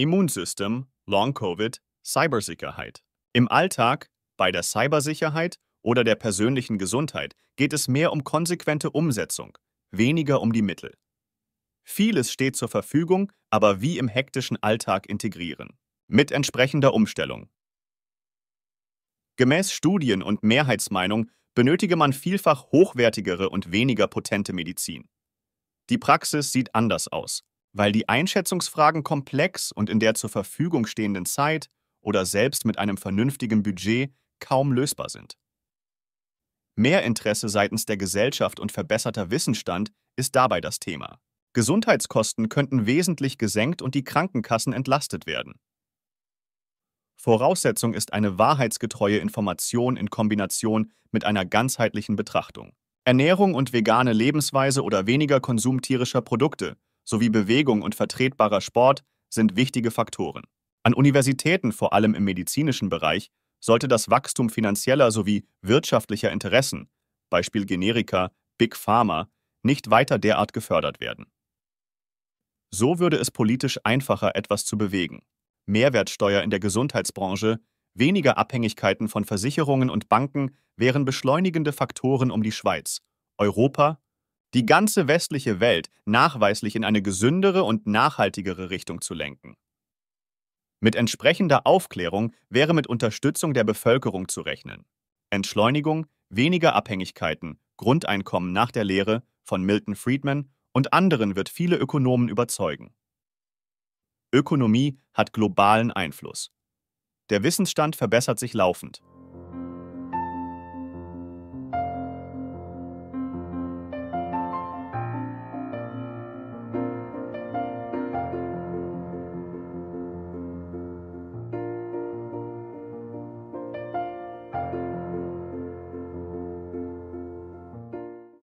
Immunsystem, Long-Covid, Cybersicherheit. Im Alltag, bei der Cybersicherheit oder der persönlichen Gesundheit geht es mehr um konsequente Umsetzung, weniger um die Mittel. Vieles steht zur Verfügung, aber wie im hektischen Alltag integrieren. Mit entsprechender Umstellung. Gemäß Studien und Mehrheitsmeinung benötige man vielfach hochwertigere und weniger potente Medizin. Die Praxis sieht anders aus. Weil die Einschätzungsfragen komplex und in der zur Verfügung stehenden Zeit oder selbst mit einem vernünftigen Budget kaum lösbar sind. Mehr Interesse seitens der Gesellschaft und verbesserter Wissensstand ist dabei das Thema. Gesundheitskosten könnten wesentlich gesenkt und die Krankenkassen entlastet werden. Voraussetzung ist eine wahrheitsgetreue Information in Kombination mit einer ganzheitlichen Betrachtung. Ernährung und vegane Lebensweise oder weniger Konsum tierischer Produkte sowie Bewegung und vertretbarer Sport sind wichtige Faktoren. An Universitäten, vor allem im medizinischen Bereich, sollte das Wachstum finanzieller sowie wirtschaftlicher Interessen, Beispiel Generika, Big Pharma, nicht weiter derart gefördert werden. So würde es politisch einfacher, etwas zu bewegen. Mehrwertsteuer in der Gesundheitsbranche, weniger Abhängigkeiten von Versicherungen und Banken wären beschleunigende Faktoren um die Schweiz, Europa die ganze westliche Welt nachweislich in eine gesündere und nachhaltigere Richtung zu lenken. Mit entsprechender Aufklärung wäre mit Unterstützung der Bevölkerung zu rechnen. Entschleunigung, weniger Abhängigkeiten, Grundeinkommen nach der Lehre von Milton Friedman und anderen wird viele Ökonomen überzeugen. Ökonomie hat globalen Einfluss. Der Wissensstand verbessert sich laufend.